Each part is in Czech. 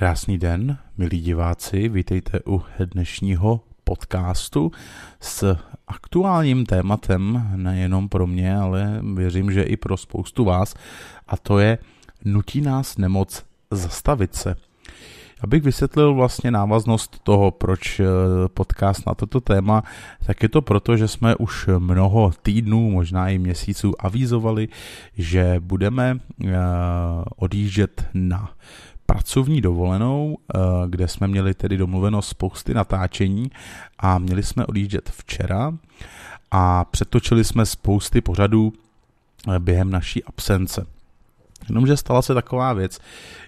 Krásný den, milí diváci, vítejte u dnešního podcastu s aktuálním tématem, nejenom pro mě, ale věřím, že i pro spoustu vás, a to je nutí nás nemoc zastavit se. Abych vysvětlil vlastně návaznost toho, proč eh, podcast na toto téma, tak je to proto, že jsme už mnoho týdnů, možná i měsíců avízovali, že budeme eh, odjíždět na pracovní dovolenou, eh, kde jsme měli tedy domluveno spousty natáčení a měli jsme odjíždět včera a přetočili jsme spousty pořadů eh, během naší absence. Jenomže stala se taková věc,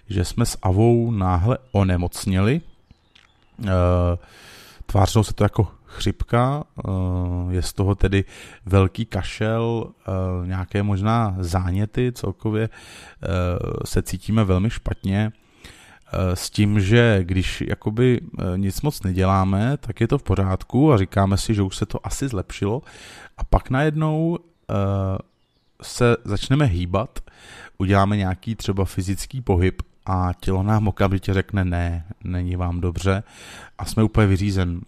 že jsme s Avou náhle onemocněli. Eh, tvářilo se to jako chřipka, je z toho tedy velký kašel, nějaké možná záněty, celkově se cítíme velmi špatně. Eh, s tím, že když jakoby eh, nic moc neděláme, tak je to v pořádku a říkáme si, že už se to asi zlepšilo a pak najednou eh, se začneme hýbat, uděláme nějaký třeba fyzický pohyb a tělo nám okamžitě řekne ne, není vám dobře a jsme úplně vyřízen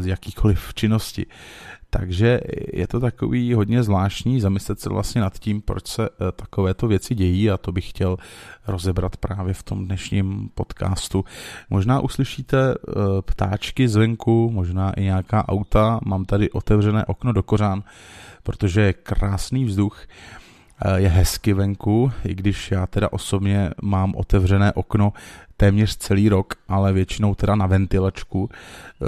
z jakýkoliv činnosti. Takže je to takový hodně zvláštní zamyslet se vlastně nad tím, proč se eh, takovéto věci dějí a to bych chtěl rozebrat právě v tom dnešním podcastu. Možná uslyšíte eh, ptáčky zvenku, možná i nějaká auta, mám tady otevřené okno do kořán, protože je krásný vzduch. Eh, je hezky venku, i když já teda osobně mám otevřené okno téměř celý rok, ale většinou teda na ventilačku. Eh,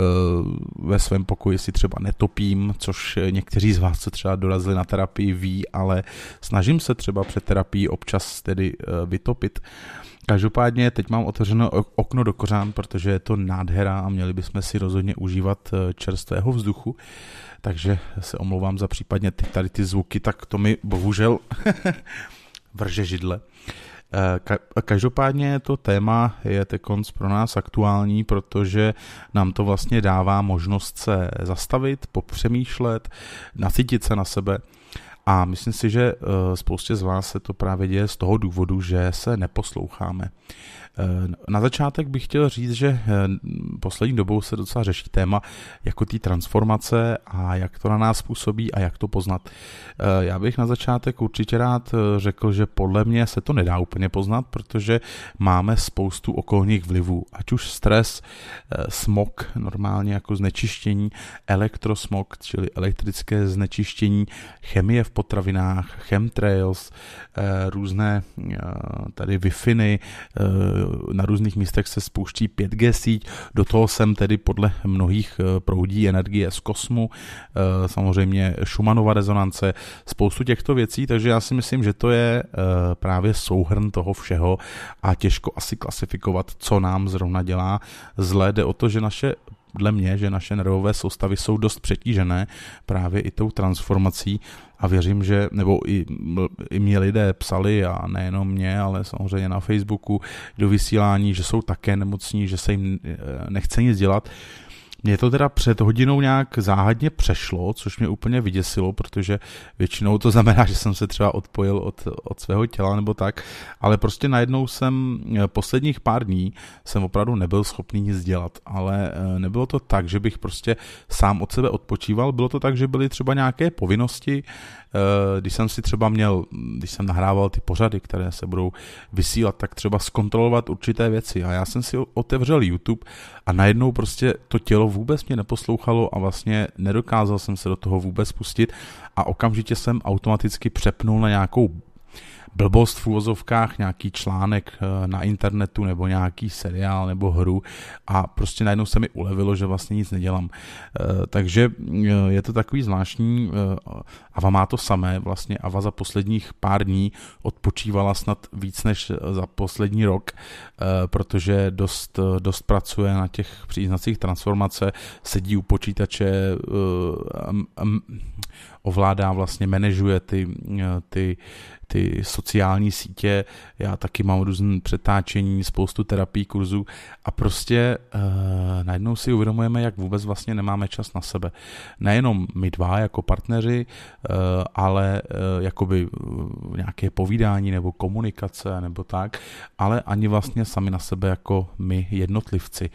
ve svém pokoji si třeba netopím, což někteří z vás, co třeba dorazili na terapii, ví, ale snažím se třeba před terapií občas tedy eh, vytopit. Každopádně teď mám otevřeno okno do kořán, protože je to nádhera a měli bychom si rozhodně užívat čerstvého vzduchu takže se omlouvám za případně ty, tady ty zvuky, tak to mi bohužel vrže židle. Eh, každopádně to téma je tekonc pro nás aktuální, protože nám to vlastně dává možnost se zastavit, popřemýšlet, nasytit se na sebe a myslím si, že eh, spoustě z vás se to právě děje z toho důvodu, že se neposloucháme. Eh, na začátek bych chtěl říct, že eh, poslední dobou se docela řeší téma jako té transformace a jak to na nás působí a jak to poznat. Eh, já bych na začátek určitě rád řekl, že podle mě se to nedá úplně poznat, protože máme spoustu okolních vlivů, ať už stres, smog, normálně jako znečištění, elektrosmog, čili elektrické znečištění, chemie v potravinách, chemtrails, různé tady vyfiny na různých místech se spouští 5G síť, do toho sem tedy podle mnohých eh, proudí energie z kosmu, eh, samozřejmě Schumannova rezonance, spoustu těchto věcí, takže já si myslím, že to je eh, právě souhrn toho všeho a těžko asi klasifikovat, co nám zrovna dělá zlé. Jde o to, že naše podle mě, že naše nervové soustavy jsou dost přetížené právě i tou transformací a věřím, že, nebo i, i mě lidé psali a nejenom mě, ale samozřejmě na Facebooku do vysílání, že jsou také nemocní, že se jim eh, nechce nic dělat, mě to teda před hodinou nějak záhadně přešlo, což mě úplně vyděsilo, protože většinou to znamená, že jsem se třeba odpojil od, od svého těla nebo tak, ale prostě najednou jsem eh, posledních pár dní jsem opravdu nebyl schopný nic dělat, ale eh, nebylo to tak, že bych prostě sám od sebe odpočíval, bylo to tak, že byly třeba nějaké povinnosti, eh, když jsem si třeba měl, když jsem nahrával ty pořady, které se budou vysílat, tak třeba zkontrolovat určité věci a já jsem si otevřel YouTube a najednou prostě to tělo vůbec mě neposlouchalo a vlastně nedokázal jsem se do toho vůbec pustit a okamžitě jsem automaticky přepnul na nějakou blbost v úvozovkách, nějaký článek eh, na internetu nebo nějaký seriál nebo hru a prostě najednou se mi ulevilo, že vlastně nic nedělám. Eh, takže eh, je to takový zvláštní, Ava má to samé, vlastně Ava za posledních pár dní odpočívala snad víc než za poslední rok, protože dost, dost pracuje na těch příznacích transformace, sedí u počítače, ovládá, vlastně manažuje ty, eh, ty, ty sociální sítě. Já taky mám různé přetáčení, spoustu terapií, kurzů a prostě e, najednou si uvědomujeme, jak vůbec vlastně nemáme čas na sebe. Nejenom my dva jako partneři, e, ale e, jakoby nějaké povídání nebo komunikace nebo tak, ale ani vlastně sami na sebe jako my jednotlivci.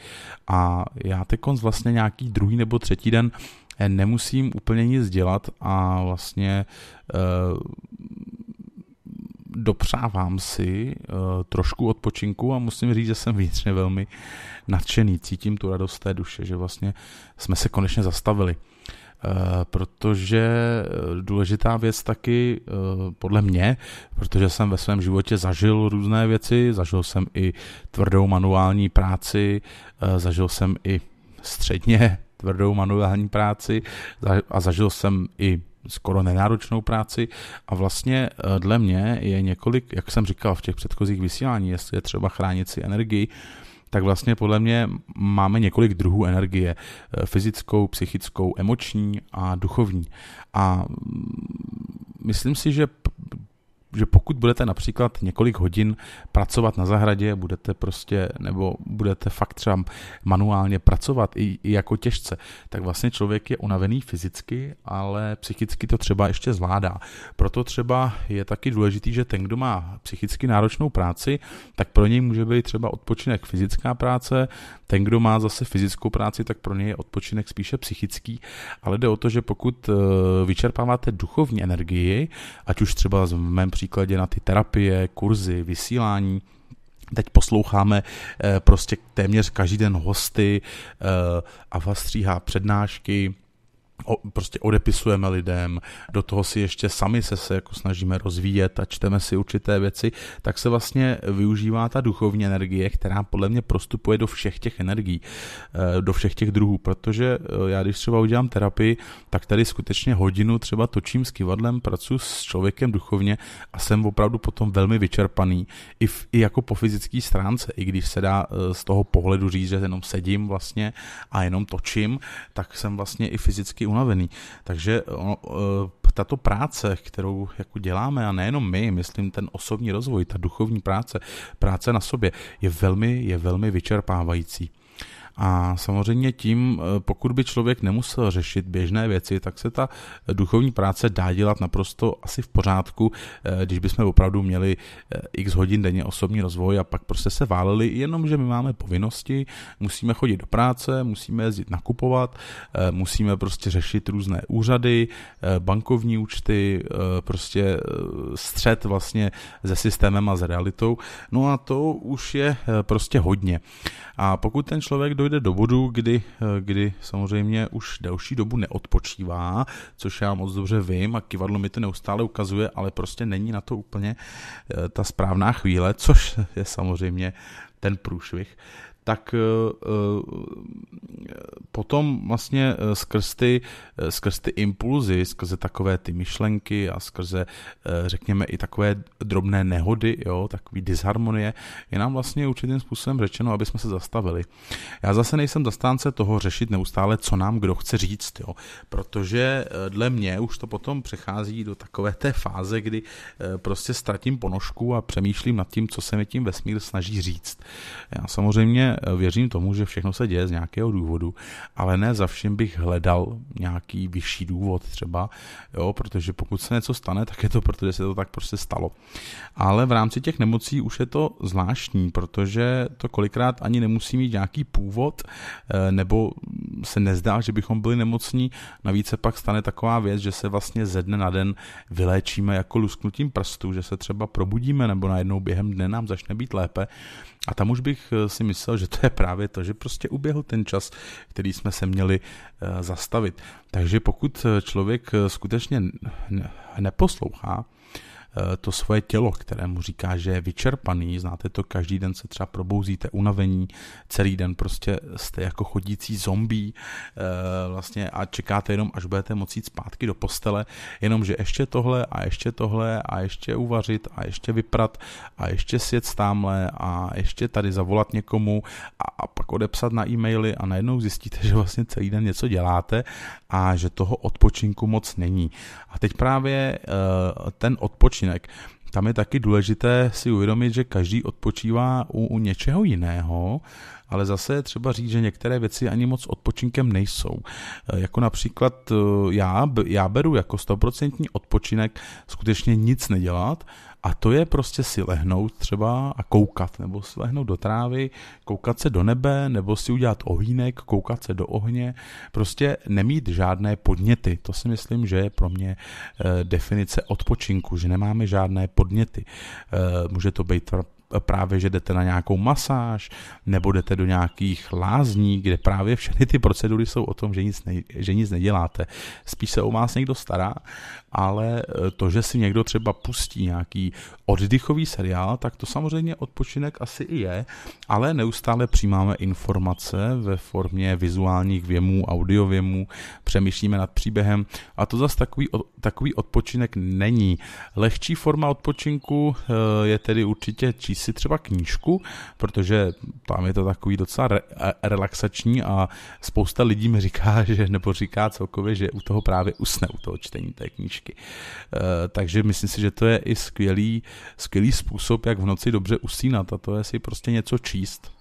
A já teď vlastně nějaký druhý nebo třetí den Eh, nemusím úplně nic dělat a vlastně eh, dopřávám si uh, trošku odpočinku a musím říct, že jsem vnitřně velmi nadšený. Cítím tu radost té duše, že vlastně jsme se konečně zastavili. protože důležitá věc taky, podle mě, protože jsem ve svém životě zažil různé věci, zažil jsem i tvrdou manuální práci, zažil jsem i středně tvrdou manuální práci a zažil jsem i skoro nenáročnou práci a vlastně eh, dle mě je několik, jak jsem říkal v těch předchozích vysílání, jestli je třeba chránit si energii, tak vlastně podle mě máme několik druhů energie. Eh, fyzickou, psychickou, emoční a duchovní. A mm, myslím si, že že pokud budete například několik hodin pracovat na zahradě, budete prostě, nebo budete fakt třeba manuálně pracovat i, i jako těžce, tak vlastně člověk je unavený fyzicky, ale psychicky to třeba ještě zvládá. Proto třeba je taky důležitý, že ten, kdo má psychicky náročnou práci, tak pro něj může být třeba odpočinek fyzická práce, ten, kdo má zase fyzickou práci, tak pro něj je odpočinek spíše psychický, ale jde o to, že pokud eh, vyčerpáváte duchovní energii, ať už třeba v mém příkladě na ty terapie, kurzy, vysílání. Teď posloucháme eh, prostě téměř každý den hosty eh, a vás stříhá přednášky, o, prostě odepisujeme lidem, do toho si ještě sami se, se jako snažíme rozvíjet a čteme si určité věci, tak se vlastně využívá ta duchovní energie, která podle mě prostupuje do všech těch energií, eh, do všech těch druhů, protože eh, já když třeba udělám terapii, tak tady skutečně hodinu třeba točím s kivadlem, pracuji s člověkem duchovně a jsem opravdu potom velmi vyčerpaný, i, v, i jako po fyzické stránce, i když se dá eh, z toho pohledu říct, že jenom sedím vlastně a jenom točím, tak jsem vlastně i fyzicky psychicky unavený. Takže eh, tato práce, kterou jako děláme, a nejenom my, myslím ten osobní rozvoj, ta duchovní práce, práce na sobě, je velmi, je velmi vyčerpávající. A samozřejmě tím, eh, pokud by člověk nemusel řešit běžné věci, tak se ta duchovní práce dá dělat naprosto asi v pořádku, eh, když bychom opravdu měli eh, x hodin denně osobní rozvoj a pak prostě se váleli, jenomže my máme povinnosti, musíme chodit do práce, musíme jezdit nakupovat, musíme prostě řešit různé úřady, bankovní účty, prostě střed vlastně se systémem a s realitou. No a to už je prostě hodně. A pokud ten člověk do dojde do bodu, kdy, eh, kdy samozřejmě už další dobu neodpočívá, což já moc dobře vím a kivadlo mi to neustále ukazuje, ale prostě není na to úplně eh, ta správná chvíle, což je samozřejmě ten průšvih tak eh, eh, potom vlastně eh, skrz ty, skrz ty impulzy, skrze takové ty myšlenky a skrze, řekněme, i takové drobné nehody, jo, takový disharmonie, je nám vlastně určitým způsobem řečeno, aby jsme se zastavili. Já zase nejsem zastánce toho řešit neustále, co nám kdo chce říct, jo, protože dle mě už to potom přechází do takové té fáze, kdy prostě ztratím ponožku a přemýšlím nad tím, co se mi tím vesmír snaží říct. Já samozřejmě Eh, věřím tomu, že všechno se děje z nějakého důvodu, ale ne za vším bych hledal nějaký vyšší důvod třeba, jo, protože pokud se něco stane, tak je to proto, že se to tak prostě stalo. Ale v rámci těch nemocí už je to zvláštní, protože to kolikrát ani nemusí mít nějaký původ, eh, nebo se nezdá, že bychom byli nemocní. Navíc se pak stane taková věc, že se vlastně ze dne na den vyléčíme jako lusknutím prstu, že se třeba probudíme nebo najednou během dne nám začne být lépe. A tam už bych eh, si myslel, že protože to je právě to, že prostě uběhl ten čas, který jsme se měli eh, zastavit. Takže pokud eh, člověk eh, skutečně neposlouchá, Eh, to svoje tělo, které mu říká, že je vyčerpaný, znáte to, každý den se třeba probouzíte unavení, celý den prostě jste jako chodící zombí eh, vlastně a čekáte jenom, až budete moci jít zpátky do postele, jenomže ještě tohle a ještě tohle a ještě uvařit a ještě vyprat a ještě sjet stámle a ještě tady zavolat někomu a, a pak odepsat na e-maily a najednou zjistíte, že vlastně celý den něco děláte a že toho odpočinku moc není. A teď právě eh, ten odpočinek odpočinek. Tam je taky důležité si uvědomit, že každý odpočívá u, u něčeho jiného, ale zase je třeba říct, že některé věci ani moc odpočinkem nejsou. E, jako například e, já, já beru jako stoprocentní odpočinek skutečně nic nedělat a to je prostě si lehnout třeba a koukat, nebo si lehnout do trávy, koukat se do nebe, nebo si udělat ohýnek, koukat se do ohně, prostě nemít žádné podněty. To si myslím, že je pro mě eh, definice odpočinku, že nemáme žádné podněty. Eh, může to být právě, že jdete na nějakou masáž, nebo jdete do nějakých lázní, kde právě všechny ty procedury jsou o tom, že nic, ne, že nic neděláte. Spíš se o vás někdo stará, ale eh, to, že si někdo třeba pustí nějaký oddychový seriál, tak to samozřejmě odpočinek asi i je, ale neustále přijímáme informace ve formě vizuálních věmů, audiověmů, přemýšlíme nad příběhem a to zase takový, takový odpočinek není. Lehčí forma odpočinku eh, je tedy určitě číst si třeba knížku, protože tam je to takový docela re, e, relaxační a spousta lidí mi říká, že nebo říká celkově, že u toho právě usne u toho čtení té knížky. E, takže myslím si, že to je i skvělý, skvělý způsob, jak v noci dobře usínat a to je si prostě něco číst.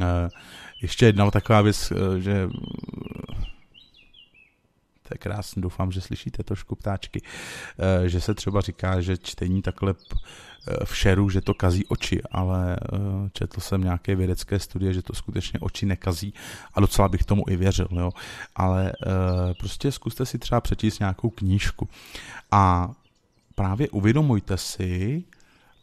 E, ještě jedna taková věc, že to je krásné, doufám, že slyšíte trošku ptáčky, eh, že se třeba říká, že čtení takhle eh, v šeru, že to kazí oči, ale eh, četl jsem nějaké vědecké studie, že to skutečně oči nekazí a docela bych tomu i věřil, jo. ale prostě zkuste si třeba přečíst nějakou knížku a právě uvědomujte si,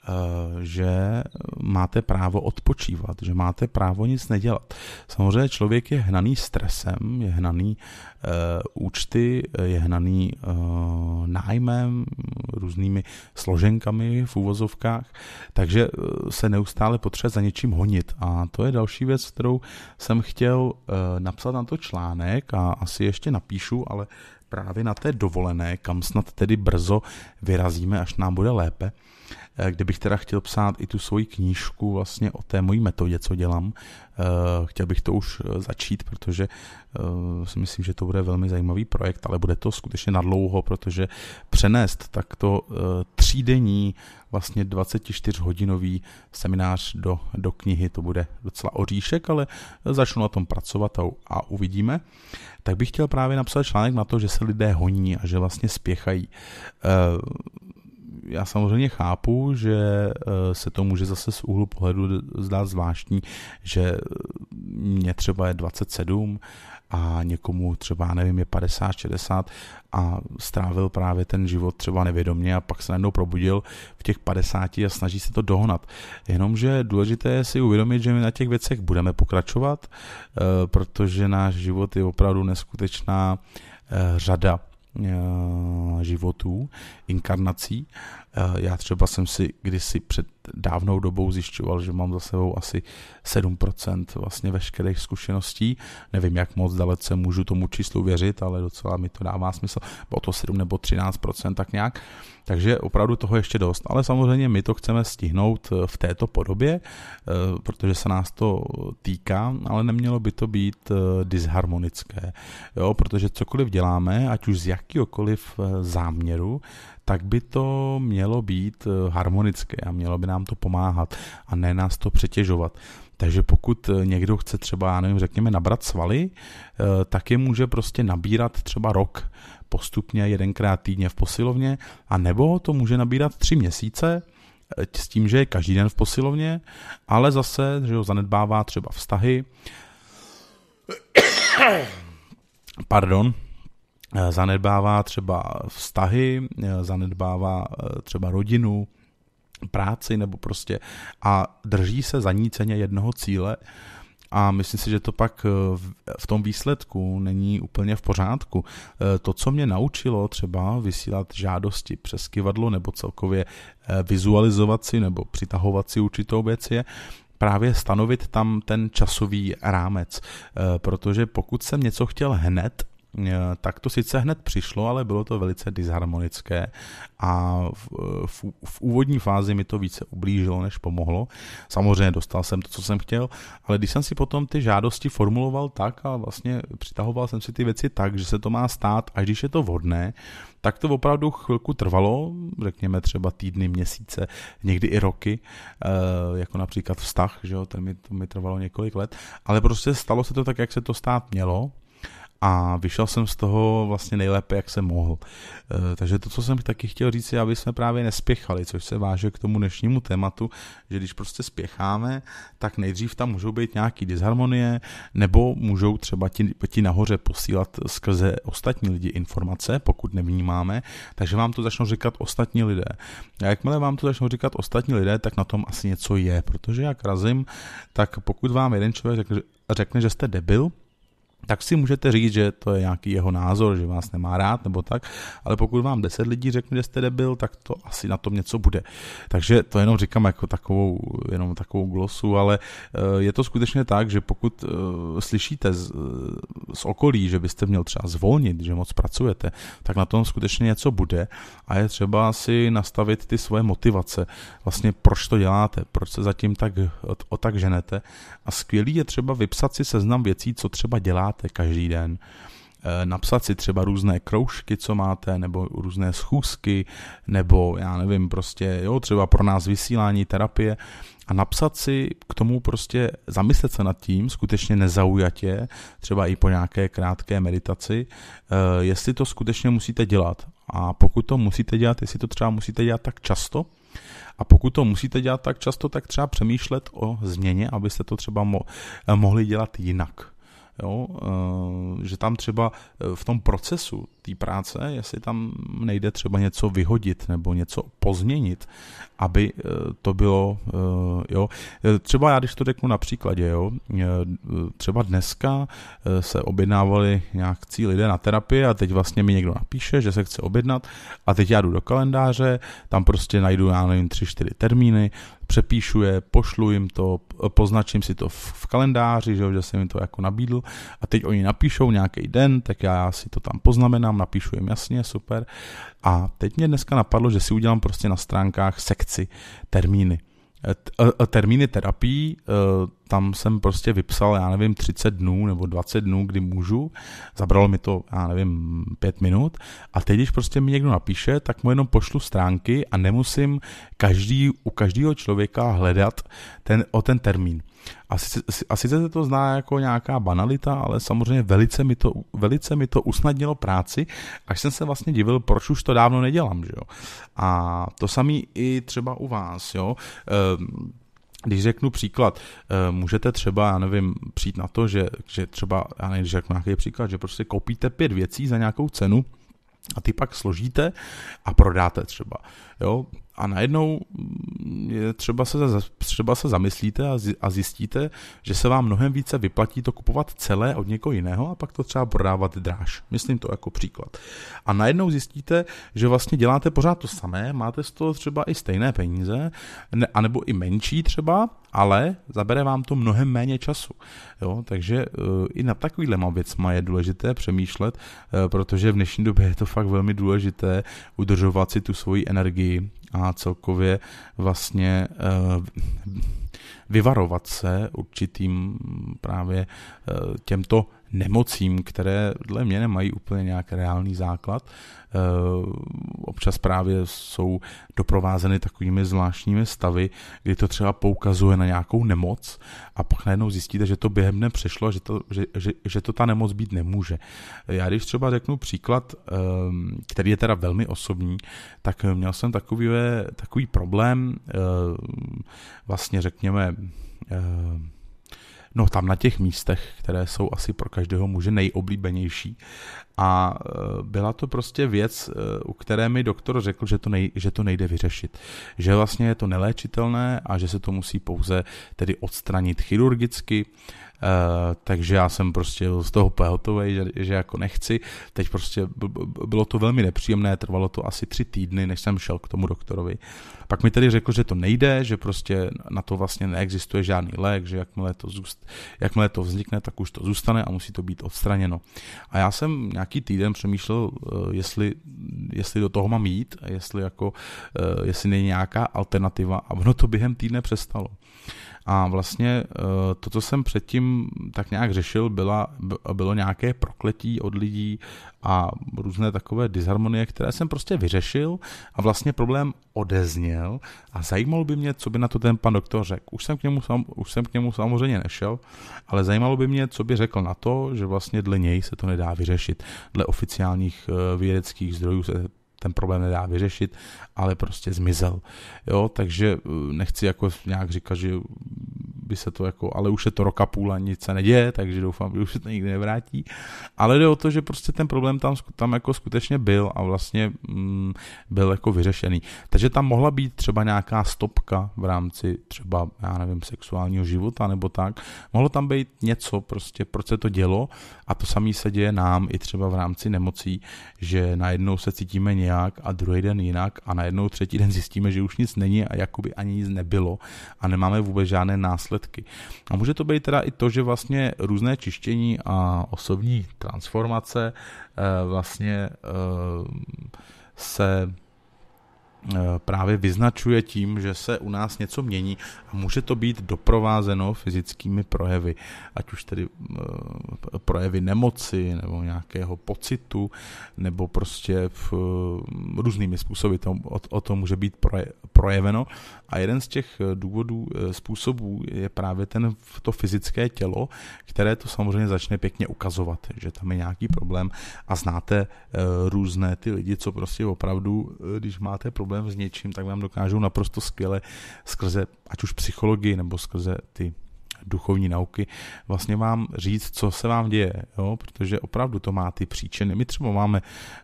Eh, že máte právo odpočívat, že máte právo nic nedělat. Samozřejmě člověk je hnaný stresem, je hnaný uh, účty, je hnaný uh, nájmem, různými složenkami v úvozovkách, takže se neustále potřebuje za něčím honit. A to je další věc, kterou jsem chtěl uh, napsat na to článek a asi ještě napíšu, ale právě na té dovolené, kam snad tedy brzo vyrazíme, až nám bude lépe Eh, kde bych teda chtěl psát i tu svoji knížku vlastně o té mojí metodě, co dělám. Eh, chtěl bych to už eh, začít, protože si myslím, že to bude velmi zajímavý projekt, ale bude to skutečně nadlouho, protože přenést takto třídenní vlastně 24-hodinový seminář do, do knihy, to bude docela oříšek, ale začnu na tom pracovat a, a uvidíme. Tak bych chtěl právě napsat článek na to, že se lidé honí a že vlastně spěchají já samozřejmě chápu, že eh, se to může zase z úhlu pohledu zdát zvláštní, že eh, mě třeba je 27 a někomu třeba, nevím, je 50, 60 a strávil právě ten život třeba nevědomně a pak se najednou probudil v těch 50 a snaží se to dohnat. Jenomže důležité je si uvědomit, že my na těch věcech budeme pokračovat, eh, protože náš život je opravdu neskutečná řada Eh, životů, inkarnací Eh, já třeba jsem si kdysi před dávnou dobou zjišťoval, že mám za sebou asi 7% vlastně veškerých zkušeností. Nevím, jak moc dalece můžu tomu číslu věřit, ale docela mi to dává smysl. Bylo to 7 nebo 13% tak nějak. Takže opravdu toho ještě dost. Ale samozřejmě my to chceme stihnout eh, v této podobě, eh, protože se nás to týká, ale nemělo by to být disharmonické. Jo, protože cokoliv děláme, ať už z jakýkoliv záměru, tak by to mělo být eh, harmonické a mělo by nám to pomáhat a ne nás to přetěžovat. Takže pokud eh, někdo chce třeba, já nevím, řekněme, nabrat svaly, eh, tak je může prostě nabírat třeba rok postupně jedenkrát týdně v posilovně, a nebo to může nabírat tři měsíce, s tím, že je každý den v posilovně, ale zase, že ho zanedbává třeba vztahy, pardon, Eh, zanedbává třeba vztahy, eh, zanedbává eh, třeba rodinu, práci nebo prostě a drží se za zaníceně jednoho cíle a myslím si, že to pak v tom výsledku není úplně v pořádku. To, co mě naučilo třeba vysílat žádosti přes kivadlo nebo celkově vizualizovat si nebo přitahovat si určitou věc je, právě stanovit tam ten časový rámec, protože pokud jsem něco chtěl hned, Eh, tak to sice hned přišlo, ale bylo to velice disharmonické a v, eh, v, v úvodní fázi mi to více ublížilo, než pomohlo. Samozřejmě dostal jsem to, co jsem chtěl, ale když jsem si potom ty žádosti formuloval tak a vlastně přitahoval jsem si ty věci tak, že se to má stát, až když je to vhodné, tak to opravdu chvilku trvalo, řekněme třeba týdny, měsíce, někdy i roky, eh, jako například vztah, že jo, ten mi, to mi trvalo několik let, ale prostě stalo se to tak, jak se to stát mělo, a vyšel jsem z toho vlastně nejlépe, jak jsem mohl. E, takže to, co jsem taky chtěl říct, je, aby jsme právě nespěchali, což se váže k tomu dnešnímu tématu, že když prostě spěcháme, tak nejdřív tam můžou být nějaký disharmonie, nebo můžou třeba ti, ti nahoře posílat skrze ostatní lidi informace, pokud nevnímáme, takže vám to začnou říkat ostatní lidé. A jakmile vám to začnou říkat ostatní lidé, tak na tom asi něco je, protože jak razím, tak pokud vám jeden člověk řekne, že jste debil, tak si můžete říct, že to je nějaký jeho názor, že vás nemá rád nebo tak, ale pokud vám 10 lidí řekne, že jste debil, tak to asi na tom něco bude. Takže to jenom říkám jako takovou, jenom takovou glosu, ale eh, je to skutečně tak, že pokud eh, slyšíte z, eh, z okolí, že byste měl třeba zvolnit, že moc pracujete, tak na tom skutečně něco bude a je třeba si nastavit ty svoje motivace, vlastně proč to děláte, proč se zatím tak o tak ženete a skvělý je třeba vypsat si seznam věcí, co třeba děláte máte každý den eh, napsat si třeba různé kroužky, co máte, nebo různé schůzky, nebo já nevím, prostě, jo, třeba pro nás vysílání terapie a napsat si k tomu prostě, zamyslet se nad tím, skutečně nezaujatě, třeba i po nějaké krátké meditaci, eh, jestli to skutečně musíte dělat. A pokud to musíte dělat, jestli to třeba musíte dělat tak často, a pokud to musíte dělat tak často, tak třeba přemýšlet o změně, abyste to třeba mo- eh, mohli dělat jinak jo, eh, že tam třeba eh, v tom procesu té práce, jestli tam nejde třeba něco vyhodit nebo něco pozměnit, aby eh, to bylo, eh, jo, třeba já když to řeknu na příkladě, jo, eh, třeba dneska se objednávali nějakcí lidé na terapii a teď vlastně mi někdo napíše, že se chce objednat a teď já jdu do kalendáře, tam prostě najdu, já nevím, tři, čtyři termíny, přepíšu je, pošlu jim to, poznačím si to v kalendáři, že, že jsem jim to jako nabídl a teď oni napíšou nějaký den, tak já si to tam poznamenám, napíšu jim, jasně, super. A teď mě dneska napadlo, že si udělám prostě na stránkách sekci termíny. E, e, e, termíny terapii, tam jsem prostě vypsal, já nevím, 30 dnů nebo 20 dnů, kdy můžu. Zabralo mi to, já nevím, 5 minut. A teď, když prostě mi někdo napíše, tak mu jenom pošlu stránky a nemusím každý, u každého člověka hledat ten, o ten termín. Asi se to zná jako nějaká banalita, ale samozřejmě velice mi, to, velice mi to usnadnilo práci, až jsem se vlastně divil, proč už to dávno nedělám. Že jo? A to samý i třeba u vás. Jo? Ehm, když řeknu příklad, ehm, můžete třeba, já nevím, přijít na to, že, že třeba, já nevím, když řeknu nějaký příklad, že prostě koupíte pět věcí za nějakou cenu, a ty pak složíte a prodáte třeba. Jo? a najednou mm, je třeba se, třeba se zamyslíte a, zjistíte, že se vám mnohem více vyplatí to kupovat celé od někoho jiného a pak to třeba prodávat dráž. Myslím to jako příklad. A najednou zjistíte, že vlastně děláte pořád to samé, máte z toho třeba i stejné peníze, anebo i menší třeba, ale zabere vám to mnohem méně času. Jo, takže e, i na takovýhlema věcma je důležité přemýšlet, e, protože v dnešní době je to fakt velmi důležité udržovat si tu svoji energii a celkově vlastně e, vyvarovat se určitým právě těmto nemocím, které dle mě nemají úplně nějak reálný základ. Eh, občas právě jsou doprovázeny takovými zvláštními stavy, kdy to třeba poukazuje na nějakou nemoc a pak najednou zjistíte, že to během dne přešlo, že to, že, že, že to ta nemoc být nemůže. Já když třeba řeknu příklad, ehm, který je teda velmi osobní, tak měl jsem takový, takový problém, eh, vlastně řekněme, eh, No tam na těch místech, které jsou asi pro každého muže nejoblíbenější. A e, byla to prostě věc, e, u které mi doktor řekl, že to, nej, že to nejde vyřešit. Že vlastně je to neléčitelné a že se to musí pouze tedy odstranit chirurgicky. Uh, takže já jsem prostě z toho pehotový, že, že jako nechci. Teď prostě bylo to velmi nepříjemné, trvalo to asi tři týdny, než jsem šel k tomu doktorovi. Pak mi tedy řekl, že to nejde, že prostě na to vlastně neexistuje žádný lék, že jakmile to, zůst, jakmile to vznikne, tak už to zůstane a musí to být odstraněno. A já jsem nějaký týden přemýšlel, eh, jestli, jestli do toho mám jít, a jestli, jako, eh, jestli není nějaká alternativa a ono to během týdne přestalo. A vlastně eh, to, co jsem předtím tak nějak řešil, byla, bylo nějaké prokletí od lidí a různé takové disharmonie, které jsem prostě vyřešil a vlastně problém odezněl a zajímalo by mě, co by na to ten pan doktor řekl. Už jsem k němu, sam, už jsem k němu samozřejmě nešel, ale zajímalo by mě, co by řekl na to, že vlastně dle něj se to nedá vyřešit. Dle oficiálních eh, vědeckých zdrojů se ten problém nedá vyřešit, ale prostě zmizel. Jo, takže eh, nechci jako nějak říkat, že by se to jako, ale už je to roka půl a nic se neděje, takže doufám, že už se to nikdy nevrátí. Ale jde o to, že prostě ten problém tam, tam jako skutečně byl a vlastně mm, byl jako vyřešený. Takže tam mohla být třeba nějaká stopka v rámci třeba, já nevím, sexuálního života nebo tak. Mohlo tam být něco prostě, proč se to dělo a to samé se děje nám i třeba v rámci nemocí, že najednou se cítíme nějak nějak a druhý den jinak a najednou třetí den zjistíme, že už nic není a jakoby ani nic nebylo a nemáme vůbec žádné následky. A může to být teda i to, že vlastně různé čištění a osobní transformace eh, vlastně eh, se Eh, právě vyznačuje tím, že se u nás něco mění a může to být doprovázeno fyzickými projevy, ať už tedy eh, projevy nemoci nebo nějakého pocitu, nebo prostě v, eh, různými způsoby to, o, o to může být projeveno. A jeden z těch důvodů, způsobů je právě ten, to fyzické tělo, které to samozřejmě začne pěkně ukazovat, že tam je nějaký problém a znáte různé ty lidi, co prostě opravdu, když máte problém problém s něčím, tak vám dokážou naprosto skvěle skrze ať už psychologii nebo skrze ty duchovní nauky, vlastně vám říct, co se vám děje, jo? protože opravdu to má ty příčiny. My třeba máme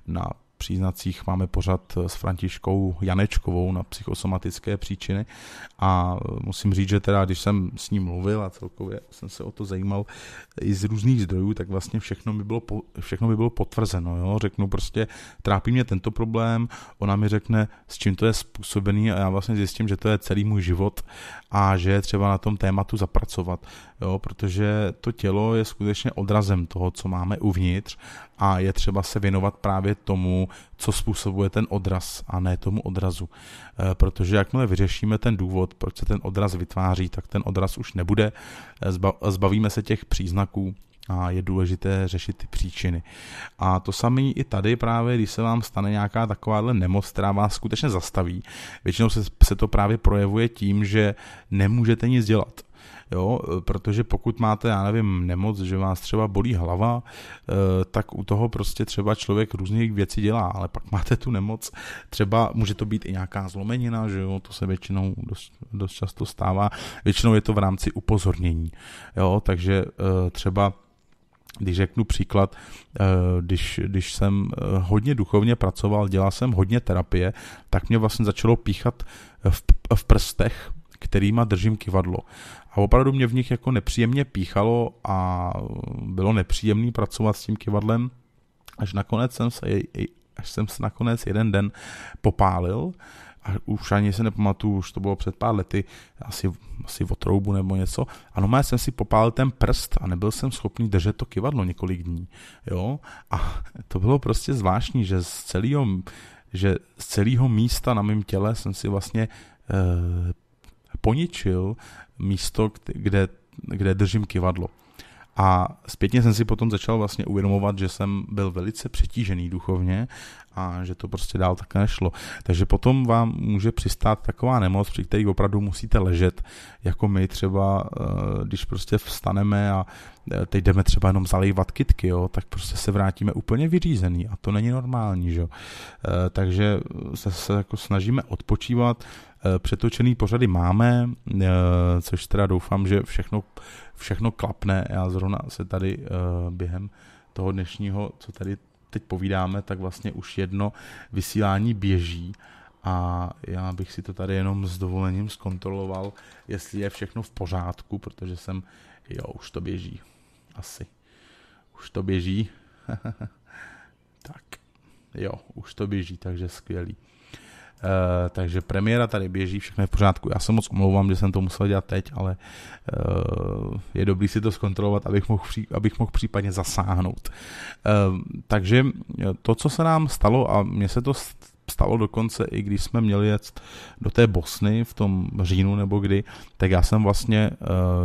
na příznacích máme pořad s Františkou Janečkovou na psychosomatické příčiny a musím říct, že teda, když jsem s ním mluvil a celkově jsem se o to zajímal i z různých zdrojů, tak vlastně všechno by bylo, po, všechno by bylo potvrzeno. Jo? Řeknu prostě, trápí mě tento problém, ona mi řekne, s čím to je způsobený a já vlastně zjistím, že to je celý můj život a že je třeba na tom tématu zapracovat, jo? protože to tělo je skutečně odrazem toho, co máme uvnitř a je třeba se věnovat právě tomu, co způsobuje ten odraz a ne tomu odrazu. E, protože jakmile vyřešíme ten důvod, proč se ten odraz vytváří, tak ten odraz už nebude, e, zbavíme se těch příznaků a je důležité řešit ty příčiny. A to samé i tady právě, když se vám stane nějaká takováhle nemoc, která vás skutečně zastaví, většinou se, se to právě projevuje tím, že nemůžete nic dělat jo, e, protože pokud máte, já nevím, nemoc, že vás třeba bolí hlava, e, tak u toho prostě třeba člověk různých věcí dělá, ale pak máte tu nemoc, třeba může to být i nějaká zlomenina, že jo, to se většinou dost, dost často stává, většinou je to v rámci upozornění, jo, takže e, třeba když řeknu příklad, když, když jsem hodně duchovně pracoval, dělal jsem hodně terapie, tak mě vlastně začalo píchat v, v prstech kterýma držím kivadlo. A opravdu mě v nich jako nepříjemně píchalo a bylo nepříjemné pracovat s tím kivadlem, až nakonec jsem se, až jsem se nakonec jeden den popálil a už ani se nepamatuju, už to bylo před pár lety, asi, asi o troubu nebo něco. A no, jsem si popálil ten prst a nebyl jsem schopný držet to kivadlo několik dní. Jo? A to bylo prostě zvláštní, že z celého že z celého místa na mém těle jsem si vlastně eh, poničil místo, kde, kde držím kivadlo. A zpětně jsem si potom začal vlastně uvědomovat, že jsem byl velice přetížený duchovně a že to prostě dál tak nešlo. Takže potom vám může přistát taková nemoc, při které opravdu musíte ležet, jako my třeba, eh, když prostě vstaneme a eh, teď jdeme třeba jenom zalejvat kytky, jo, tak prostě se vrátíme úplně vyřízený a to není normální, že? Eh, takže se, se jako snažíme odpočívat, přetočený pořady máme, což teda doufám, že všechno, všechno klapne. Já zrovna se tady během toho dnešního, co tady teď povídáme, tak vlastně už jedno vysílání běží a já bych si to tady jenom s dovolením zkontroloval, jestli je všechno v pořádku, protože jsem, jo, už to běží, asi. Už to běží. tak, jo, už to běží, takže skvělý. Eh, takže premiéra tady běží, všechno je v pořádku. Já se moc omlouvám, že jsem to musel dělat teď, ale uh, je dobrý si to zkontrolovat, abych mohl, pří, abych mohl případně zasáhnout. Uh, takže to, co se nám stalo, a mně se to stalo dokonce, i když jsme měli jet do té Bosny v tom říjnu nebo kdy, tak já jsem vlastně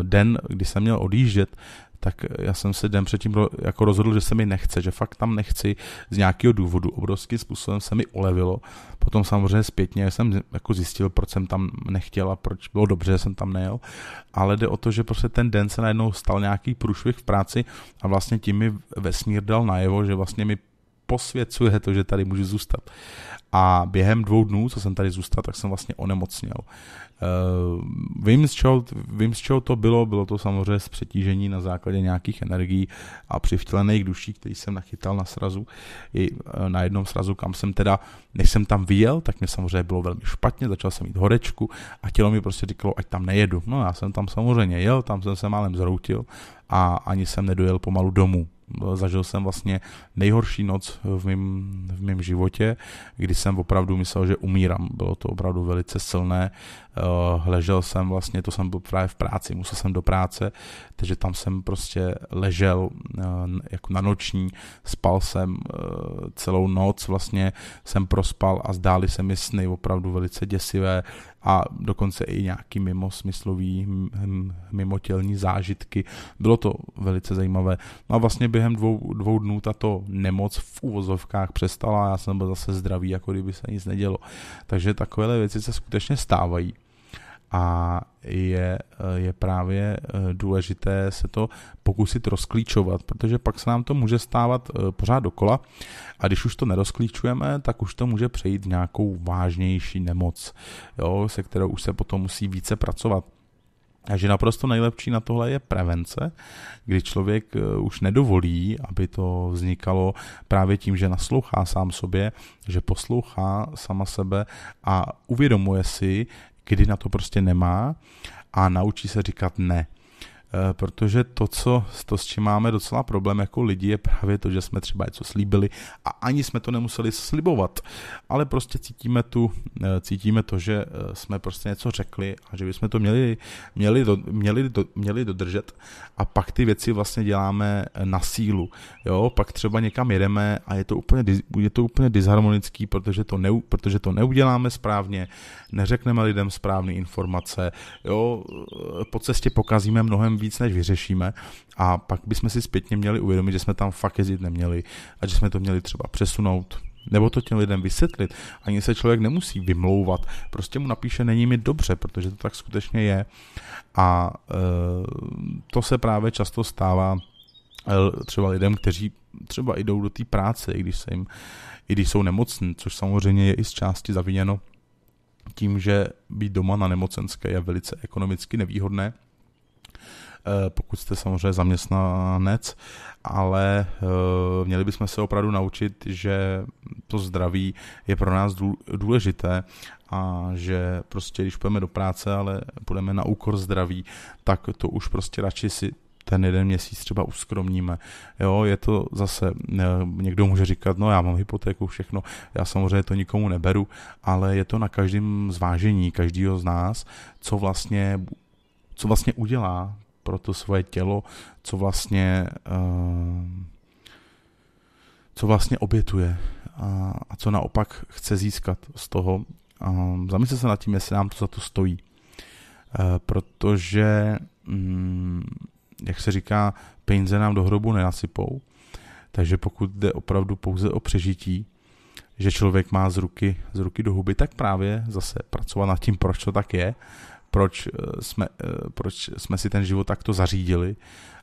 den, kdy jsem měl odjíždět, tak já jsem se den předtím jako rozhodl, že se mi nechce, že fakt tam nechci z nějakého důvodu. Obrovským způsobem se mi olevilo. Potom samozřejmě zpětně jsem jako zjistil, proč jsem tam nechtěl a proč bylo dobře, že jsem tam nejel. Ale jde o to, že prostě ten den se najednou stal nějaký průšvih v práci a vlastně tím mi vesmír dal najevo, že vlastně mi posvěcuje to, že tady můžu zůstat. A během dvou dnů, co jsem tady zůstal, tak jsem vlastně onemocněl. Uh, vím, z čeho, vím, z čeho to bylo. Bylo to samozřejmě z přetížení na základě nějakých energií a přivtělených duší, který jsem nachytal na srazu. I eh, na jednom srazu, kam jsem teda, než jsem tam vyjel, tak mě samozřejmě bylo velmi špatně, začal jsem mít horečku a tělo mi prostě říkalo, ať tam nejedu. No já jsem tam samozřejmě jel, tam jsem se málem zroutil a ani jsem nedojel pomalu domů zažil jsem vlastně nejhorší noc v mém v mým životě, kdy jsem opravdu myslel, že umírám. Bylo to opravdu velice silné Eh, ležel jsem vlastně, to jsem byl právě v práci, musel jsem do práce, takže tam jsem prostě ležel eh, jako na noční, spal jsem eh, celou noc, vlastně jsem prospal a zdály se mi sny opravdu velice děsivé a dokonce i nějaký mimosmyslový, hm, hm, mimotělní zážitky. Bylo to velice zajímavé. No a vlastně během dvou, dvou dnů tato nemoc v úvozovkách přestala a já jsem byl zase zdravý, jako kdyby se nic nedělo. Takže takovéhle věci se skutečně stávají a je, eh, je právě eh, důležité se to pokusit rozklíčovat, protože pak se nám to může stávat eh, pořád dokola a když už to nerozklíčujeme, tak už to může přejít nějakou vážnější nemoc, jo, se kterou už se potom musí více pracovat. Takže naprosto nejlepší na tohle je prevence, kdy člověk už nedovolí, aby to vznikalo právě tím, že naslouchá sám sobě, že poslouchá sama sebe a uvědomuje si, kdy na to prostě nemá a naučí se říkat ne. Eh, protože to, co, to, s čím máme docela problém jako lidi, je právě to, že jsme třeba něco slíbili a ani jsme to nemuseli slibovat, ale prostě cítíme, tu, eh, cítíme to, že eh, jsme prostě něco řekli a že bychom to měli, měli, do, měli, do, měli dodržet a pak ty věci vlastně děláme na sílu, jo, pak třeba někam jedeme a je to úplně, je to úplně disharmonický, protože to, ne, protože to neuděláme správně, neřekneme lidem správné informace, jo, po cestě pokazíme mnohem víc, než vyřešíme a pak bychom si zpětně měli uvědomit, že jsme tam fakt jezdit neměli a že jsme to měli třeba přesunout, nebo to těm lidem vysvětlit. Ani se člověk nemusí vymlouvat, prostě mu napíše, není mi dobře, protože to tak skutečně je. A e, to se právě často stává e, třeba lidem, kteří třeba jdou do té práce, i když, se jim, i když jsou nemocní, což samozřejmě je i z části zaviněno tím, že být doma na nemocenské je velice ekonomicky nevýhodné, Eh, pokud jste samozřejmě zaměstnanec, ale eh, měli bychom se opravdu naučit, že to zdraví je pro nás důležité a že prostě když půjdeme do práce, ale půjdeme na úkor zdraví, tak to už prostě radši si ten jeden měsíc třeba uskromníme. Jo, je to zase, eh, někdo může říkat, no já mám hypotéku, všechno, já samozřejmě to nikomu neberu, ale je to na každém zvážení, každého z nás, co vlastně co vlastně udělá pro to svoje tělo, co vlastně, eh, co vlastně obětuje a co naopak chce získat z toho. Zamysle se nad tím, jestli nám to za to stojí. Eh, protože, mm, jak se říká, peníze nám do hrobu nenasypou, takže pokud jde opravdu pouze o přežití, že člověk má z ruky, z ruky do huby, tak právě zase pracovat nad tím, proč to tak je proč eh, jsme, eh, proč jsme si ten život takto zařídili.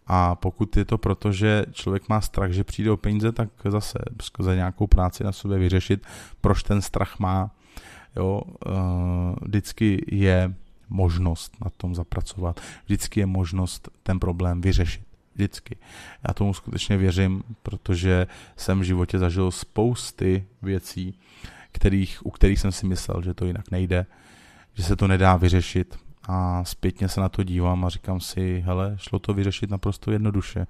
A pokud je to proto, že člověk má strach, že přijde o peníze, tak zase skrze nějakou práci na sobě vyřešit, proč ten strach má. Jo, eh, vždycky je možnost na tom zapracovat, vždycky je možnost ten problém vyřešit. Vždycky. Já tomu skutečně věřím, protože jsem v životě zažil spousty věcí, kterých, u kterých jsem si myslel, že to jinak nejde že se to nedá vyřešit. A zpětně se na to dívám a říkám si, hele, šlo to vyřešit naprosto jednoduše.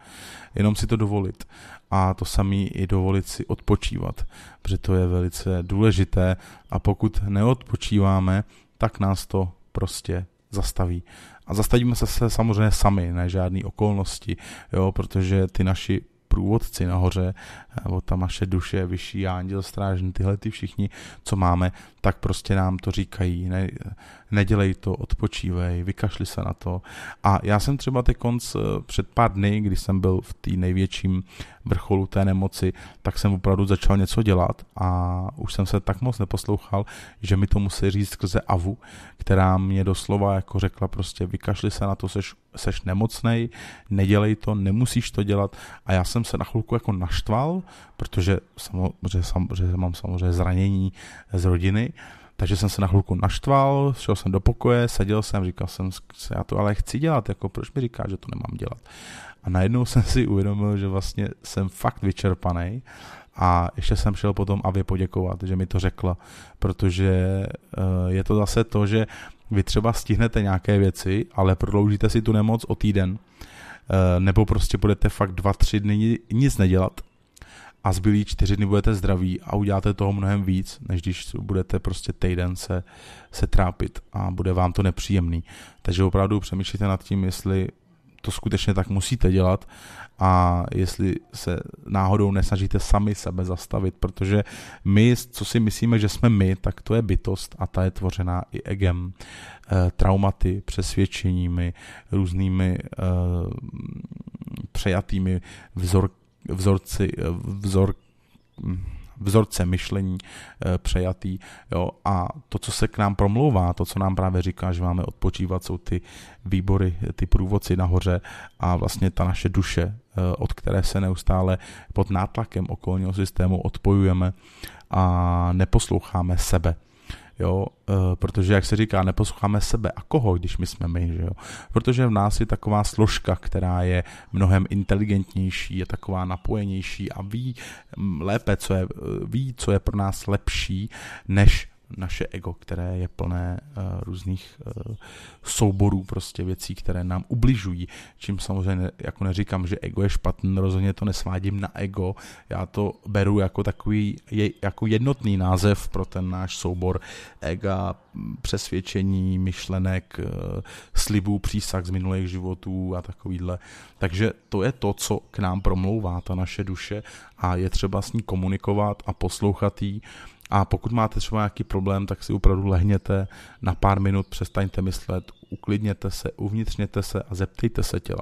Jenom si to dovolit. A to samý i dovolit si odpočívat, protože to je velice důležité. A pokud neodpočíváme, tak nás to prostě zastaví. A zastavíme se, se samozřejmě sami, ne žádné okolnosti, jo, protože ty naši průvodci nahoře, nebo eh, ta naše duše, vyšší anděl, strážný, tyhle ty všichni, co máme, tak prostě nám to říkají, ne, nedělej to, odpočívej, vykašli se na to. A já jsem třeba ty konc eh, před pár dny, když jsem byl v té největším vrcholu té nemoci, tak jsem opravdu začal něco dělat a už jsem se tak moc neposlouchal, že mi to musí říct skrze Avu, která mě doslova jako řekla prostě vykašli se na to, seš, seš nemocnej, nedělej to, nemusíš to dělat a já jsem se na chvilku jako naštval, protože samozřejmě, samozřejmě mám samozřejmě zranění z rodiny, takže jsem se na chvilku naštval, šel jsem do pokoje, seděl jsem, říkal jsem, já to ale chci dělat, jako proč mi říká, že to nemám dělat. A najednou jsem si uvědomil, že vlastně jsem fakt vyčerpaný a ještě jsem šel potom Avě poděkovat, že mi to řekla, protože eh, je to zase to, že vy třeba stihnete nějaké věci, ale prodloužíte si tu nemoc o týden, eh, nebo prostě budete fakt dva, tři dny nic nedělat a zbylí čtyři dny budete zdraví a uděláte toho mnohem víc, než když budete prostě týden se, se trápit a bude vám to nepříjemný. Takže opravdu přemýšlíte nad tím, jestli to skutečně tak musíte dělat a jestli se náhodou nesnažíte sami sebe zastavit, protože my, co si myslíme, že jsme my, tak to je bytost a ta je tvořená i egem, eh, traumaty, přesvědčeními, různými eh, přejatými vzor, vzorci, eh, vzor, hm, vzorce myšlení eh, přejatý. Jo? A to, co se k nám promlouvá, to, co nám právě říká, že máme odpočívat, jsou ty výbory, ty průvodci nahoře a vlastně ta naše duše, eh, od které se neustále pod nátlakem okolního systému odpojujeme a neposloucháme sebe jo, eh, protože, jak se říká, neposloucháme sebe a koho, když my jsme my, že jo, protože v nás je taková složka, která je mnohem inteligentnější, je taková napojenější a ví mm, lépe, co je, eh, ví, co je pro nás lepší, než naše ego, které je plné uh, různých uh, souborů prostě věcí, které nám ubližují. Čím samozřejmě jako neříkám, že ego je špatný, rozhodně to nesvádím na ego, já to beru jako takový je, jako jednotný název pro ten náš soubor ega, přesvědčení, myšlenek, uh, slibů, přísah z minulých životů a takovýhle. Takže to je to, co k nám promlouvá ta naše duše a je třeba s ní komunikovat a poslouchat jí. Uh, a pokud máte třeba nějaký problém, tak si opravdu lehněte na pár minut, přestaňte myslet, uklidněte se, uvnitřněte se a zeptejte se těla,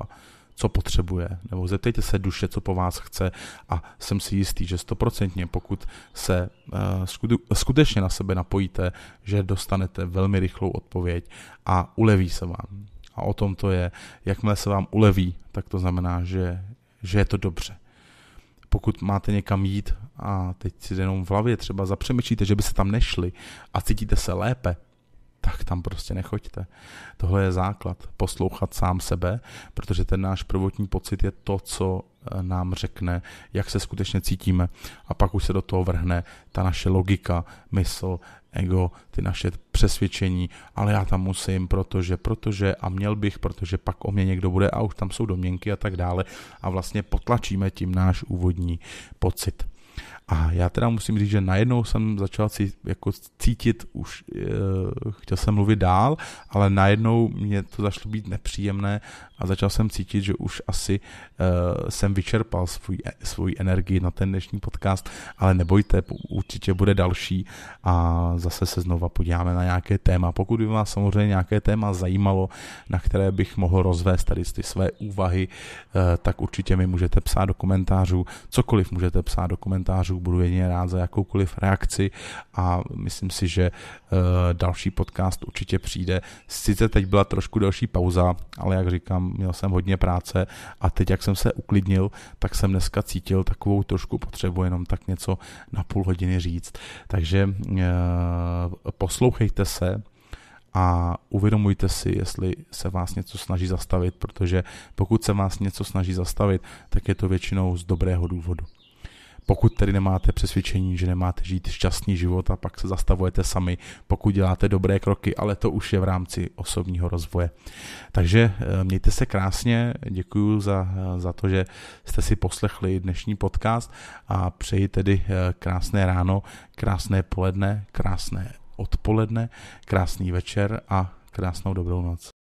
co potřebuje, nebo zeptejte se duše, co po vás chce a jsem si jistý, že stoprocentně, pokud se eh, skutečně na sebe napojíte, že dostanete velmi rychlou odpověď a uleví se vám. A o tom to je, jakmile se vám uleví, tak to znamená, že, že je to dobře pokud máte někam jít a teď si jenom v hlavě třeba zapřemýšlíte, že by se tam nešli a cítíte se lépe, tak tam prostě nechoďte. Tohle je základ, poslouchat sám sebe, protože ten náš prvotní pocit je to, co Eh, nám řekne, jak se skutečně cítíme a pak už se do toho vrhne ta naše logika, mysl, ego, ty naše přesvědčení, ale já tam musím, protože, protože a měl bych, protože pak o mě někdo bude a už tam jsou domněnky a tak dále a vlastně potlačíme tím náš úvodní pocit. A já teda musím říct, že najednou jsem začal cít, jako cítit, už e, chtěl jsem mluvit dál, ale najednou mě to zašlo být nepříjemné a začal jsem cítit, že už asi e, jsem vyčerpal svůj, svůj energii na ten dnešní podcast, ale nebojte, určitě bude další a zase se znova podíváme na nějaké téma. Pokud by vás samozřejmě nějaké téma zajímalo, na které bych mohl rozvést tady ty své úvahy, e, tak určitě mi můžete psát do komentářů, cokoliv můžete psát do komentářů, budu jedině rád za jakoukoliv reakci a myslím si, že eh, další podcast určitě přijde. Sice teď byla trošku delší pauza, ale jak říkám, měl jsem hodně práce a teď, jak jsem se uklidnil, tak jsem dneska cítil takovou trošku potřebu jenom tak něco na půl hodiny říct. Takže eh, poslouchejte se, a uvědomujte si, jestli se vás něco snaží zastavit, protože pokud se vás něco snaží zastavit, tak je to většinou z dobrého důvodu. Pokud tedy nemáte přesvědčení, že nemáte žít šťastný život a pak se zastavujete sami, pokud děláte dobré kroky, ale to už je v rámci osobního rozvoje. Takže eh, mějte se krásně, děkuji za, eh, za to, že jste si poslechli dnešní podcast a přeji tedy eh, krásné ráno, krásné poledne, krásné odpoledne, krásný večer a krásnou dobrou noc.